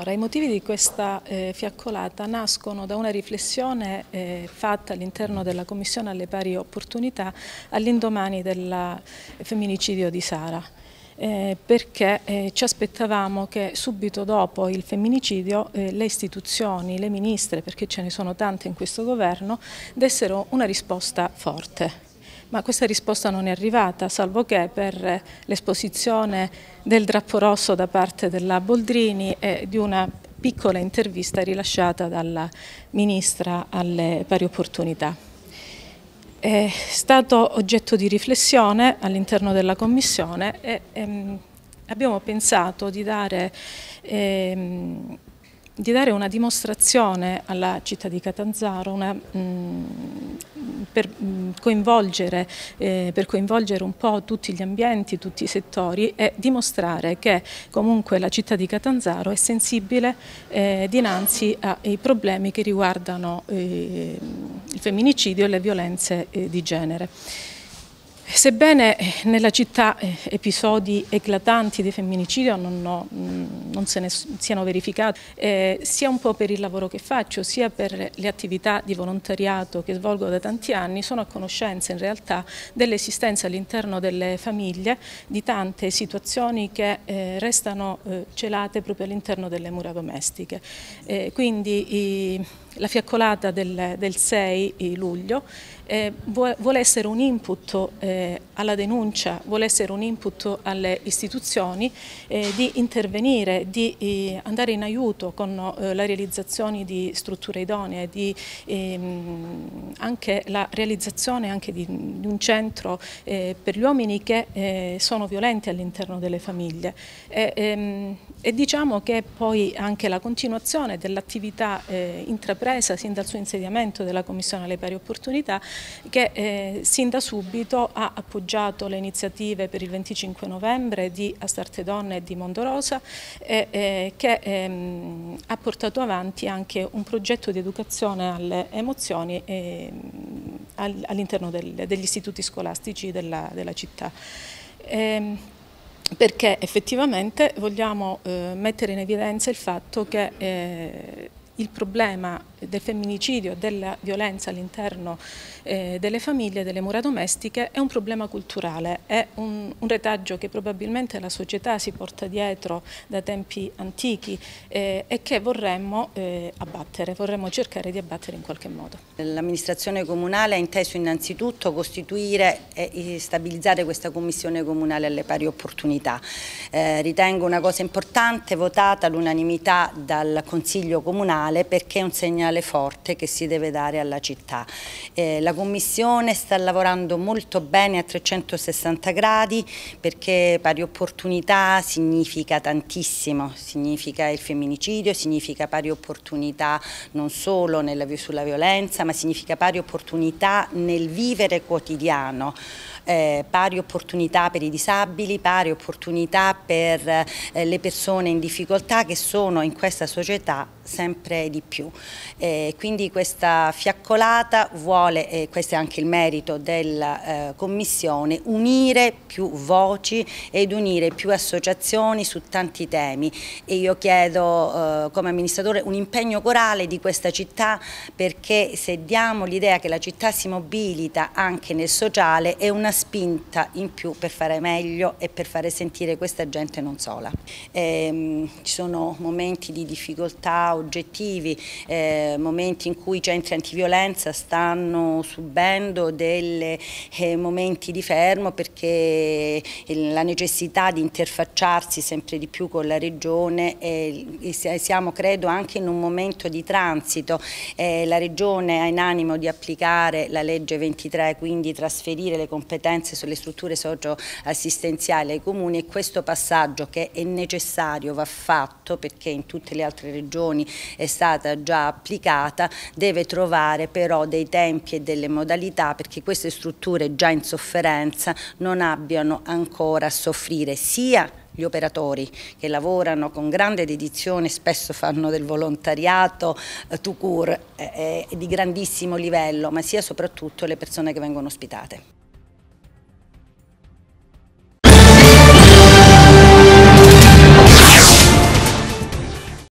Allora, i motivi di questa eh, fiaccolata nascono da una riflessione eh, fatta all'interno della Commissione alle pari opportunità all'indomani del femminicidio di Sara. Eh, perché eh, ci aspettavamo che subito dopo il femminicidio eh, le istituzioni, le ministre, perché ce ne sono tante in questo governo, dessero una risposta forte ma questa risposta non è arrivata, salvo che per l'esposizione del drappo rosso da parte della Boldrini e di una piccola intervista rilasciata dalla Ministra alle pari opportunità. È stato oggetto di riflessione all'interno della Commissione e ehm, abbiamo pensato di dare ehm, di dare una dimostrazione alla città di Catanzaro, una mh, mm, per, coinvolgere, eh, per coinvolgere un po' tutti gli ambienti, tutti i settori e dimostrare che comunque la città di Catanzaro è sensibile eh, dinanzi ai problemi che riguardano eh, il femminicidio e le violenze eh, di genere. Sebbene eh, nella città eh, episodi eclatanti di femminicidio non, ho, mm, non se ne siano verificati, eh, sia un po' per il lavoro che faccio, sia per le attività di volontariato che svolgo da tanti anni, sono a conoscenza in realtà dell'esistenza all'interno delle famiglie di tante situazioni che eh, restano eh, celate proprio all'interno delle mura domestiche. Eh, quindi i, la fiaccolata del, del 6 luglio vuole essere un input eh, eh, alla denuncia vuole essere un input alle istituzioni eh, di intervenire, di eh, andare in aiuto con eh, la realizzazione di strutture idonee, di, ehm, anche la realizzazione anche di, di, un centro eh, per gli uomini che eh, sono violenti all'interno delle famiglie. E, ehm, e diciamo che poi anche la continuazione dell'attività eh, intrapresa sin dal suo insediamento della Commissione alle Pari Opportunità che eh, sin da subito ha appoggiato le iniziative per il 25 novembre di Astarte Donne e di Mondorosa e eh, che ehm, ha portato avanti anche un progetto di educazione alle emozioni ehm, all'interno degli istituti scolastici della, della città. Ehm, perché effettivamente vogliamo eh, mettere in evidenza il fatto che eh, il problema del femminicidio, e della violenza all'interno eh, delle famiglie, delle mura domestiche, è un problema culturale, è un, un, retaggio che probabilmente la società si porta dietro da tempi antichi eh, e che vorremmo eh, abbattere, vorremmo cercare di abbattere in qualche modo. L'amministrazione comunale ha inteso innanzitutto costituire e stabilizzare questa commissione comunale alle pari opportunità. Eh, ritengo una cosa importante votata all'unanimità dal Consiglio Comunale perché è un segnale segnale forte che si deve dare alla città. Eh, la Commissione sta lavorando molto bene a 360 gradi perché pari opportunità significa tantissimo, significa il femminicidio, significa pari opportunità non solo nella, sulla violenza ma significa pari opportunità nel vivere quotidiano eh, pari opportunità per i disabili, pari opportunità per eh, le persone in difficoltà che sono in questa società sempre di più. Eh, quindi questa fiaccolata vuole, e questo è anche il merito della eh, Commissione, unire più voci ed unire più associazioni su tanti temi e io chiedo eh, come amministratore un impegno corale di questa città perché se diamo l'idea che la città si mobilita anche nel sociale è una una spinta in più per fare meglio e per fare sentire questa gente non sola. Eh, ci sono momenti di difficoltà oggettivi, eh, momenti in cui i centri antiviolenza stanno subendo dei eh, momenti di fermo perché la necessità di interfacciarsi sempre di più con la regione e siamo credo anche in un momento di transito. Eh, la regione ha in animo di applicare la legge 23, quindi trasferire le competenze competenze sulle strutture socio-assistenziali ai comuni e questo passaggio che è necessario va fatto perché in tutte le altre regioni è stata già applicata, deve trovare però dei tempi e delle modalità perché queste strutture già in sofferenza non abbiano ancora a soffrire sia gli operatori che lavorano con grande dedizione, spesso fanno del volontariato eh, to cure eh, eh, di grandissimo livello, ma sia soprattutto le persone che vengono ospitate.